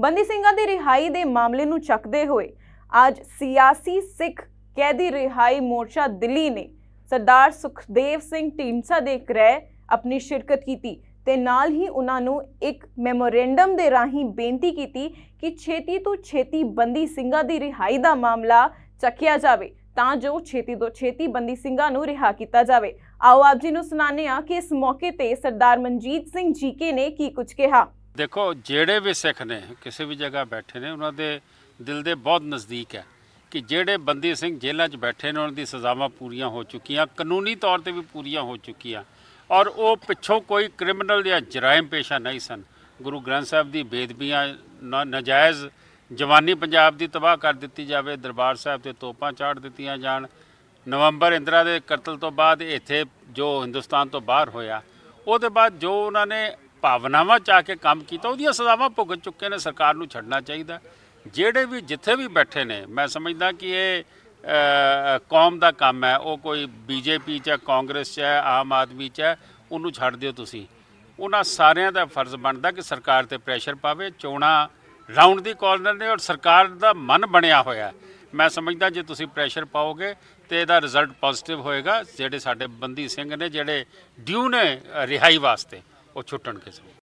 ਬੰਦੀ ਸਿੰਘਾਂ ਦੀ ਰਿਹਾਈ ਦੇ ਮਾਮਲੇ ਨੂੰ ਚੱਕਦੇ ਹੋਏ ਅੱਜ ਸਿਆਸੀ ਸਿੱਖ ਕੈਦੀ ਰਿਹਾਈ ਮੋਰਚਾ ਦਿੱਲੀ ਨੇ ਸਰਦਾਰ ਸੁਖਦੇਵ ਸਿੰਘ ਢੀਂਡਸਾ ਦੇ ਗ੍ਰਹਿ ਆਪਣੀ ਸ਼ਿਰਕਤ ਕੀਤੀ ਤੇ ਨਾਲ ਹੀ ਉਹਨਾਂ ਨੂੰ ਇੱਕ ਮੈਮੋਰੈਂਡਮ ਦੇ ਰਾਹੀਂ ਬੇਨਤੀ ਕੀਤੀ ਕਿ ਛੇਤੀ ਤੋਂ ਛੇਤੀ ਬੰਦੀ ਸਿੰਘਾਂ ਦੀ ਰਿਹਾਈ ਦਾ ਮਾਮਲਾ ਚੱਕਿਆ ਜਾਵੇ ਤਾਂ ਜੋ ਛੇਤੀ ਤੋਂ ਛੇਤੀ ਬੰਦੀ ਸਿੰਘਾਂ ਨੂੰ ਰਿਹਾ ਕੀਤਾ ਜਾਵੇ ਆਓ ਆਪ ਜੀ ਨੂੰ ਸੁਣਾਣੇ ਆ ਕਿ ਇਸ ਮੌਕੇ ਤੇ ਸਰਦਾਰ ਮਨਜੀਤ ਸਿੰਘ ਜੀਕੇ ਨੇ ਕੀ ਕੁਝ ਕਿਹਾ ਦੇਖੋ ਜਿਹੜੇ ਵੀ ਸਿੱਖ ਨੇ ਕਿਸੇ ਵੀ ਜਗ੍ਹਾ ਬੈਠੇ ਨੇ ਉਹਨਾਂ ਦੇ ਦਿਲ ਦੇ ਬਹੁਤ ਨਜ਼ਦੀਕ ਹੈ ਕਿ ਜਿਹੜੇ ਬੰਦੀ ਸਿੰਘ ਜੇਲ੍ਹਾਂ 'ਚ ਬੈਠੇ ਨੇ ਉਹਨਾਂ ਦੀ ਸਜ਼ਾਵਾਂ ਪੂਰੀਆਂ ਹੋ ਚੁੱਕੀਆਂ ਕਾਨੂੰਨੀ ਤੌਰ ਤੇ ਵੀ ਪੂਰੀਆਂ ਹੋ ਚੁੱਕੀਆਂ ਔਰ ਉਹ ਪਿੱਛੋਂ ਕੋਈ ਕ੍ਰਿਮੀਨਲ ਜਾਂ ਜਰਾਇਮ ਪੇਸ਼ਾ ਨਹੀਂ ਸਨ ਗੁਰੂ ਗ੍ਰੰਥ ਸਾਹਿਬ ਦੀ ਬੇਦਬੀਆਂ ਨਾਜਾਇਜ਼ ਜਵਾਨੀ ਪੰਜਾਬ ਦੀ ਤਬਾਹ ਕਰ ਦਿੱਤੀ ਜਾਵੇ ਦਰਬਾਰ ਸਾਹਿਬ ਤੇ ਤੋਪਾਂ ਚਾੜ ਦਿੱਤੀਆਂ ਜਾਣ ਨਵੰਬਰ ਇੰਦਰਾ ਦੇ ਕਤਲ ਤੋਂ ਬਾਅਦ ਇੱਥੇ ਜੋ ਹਿੰਦੁਸਤਾਨ ਤੋਂ ਬਾਹਰ ਹੋਇਆ ਉਹਦੇ ਬਾਅਦ ਜੋ ਉਹਨਾਂ ਨੇ ਭਾਵਨਾਵਾਂ ਚ ਆ ਕੇ ਕੰਮ ਕੀਤਾ ਉਹਦੀਆਂ ਸਜ਼ਾਵਾਂ ਭੁਗਤ ਚੁੱਕੇ ਨੇ ਸਰਕਾਰ ਨੂੰ ਛੱਡਣਾ ਚਾਹੀਦਾ ਜਿਹੜੇ ਵੀ ਜਿੱਥੇ ਵੀ ਬੈਠੇ ਨੇ ਮੈਂ ਸਮਝਦਾ ਕਿ ਇਹ ਕੌਮ ਦਾ ਕੰਮ ਹੈ ਉਹ ਕੋਈ ਬੀਜੇਪੀ ਚ ਕਾਂਗਰਸ ਚ ਆਮ ਆਦਮੀ ਚ ਉਹਨੂੰ ਛੱਡ ਦਿਓ ਤੁਸੀਂ ਉਹਨਾਂ ਸਾਰਿਆਂ ਦਾ ਫਰਜ਼ ਬਣਦਾ ਕਿ ਸਰਕਾਰ ਤੇ ਪ੍ਰੈਸ਼ਰ ਪਾਵੇ ਚੋਣਾ ਰਾਉਂਡ ਦੀ ਕਾਲਰ ਨੇ ਔਰ ਸਰਕਾਰ ਦਾ ਮਨ ਬਣਿਆ ਹੋਇਆ ਮੈਂ ਸਮਝਦਾ ਜੇ ਤੁਸੀਂ ਪ੍ਰੈਸ਼ਰ ਪਾਓਗੇ ਤੇ ਇਹਦਾ ਰਿਜ਼ਲਟ ਪੋਜ਼ਿਟਿਵ ਹੋਏਗਾ ਜਿਹੜੇ ਸਾਡੇ ਬੰਦੀ ਸਿੰਘ ਨੇ ਜਿਹੜੇ ਡਿਊ ਨੇ ਰਿਹਾਈ ਵਾਸਤੇ ਉਹ ਛੁੱਟਣ ਕਿਸੇ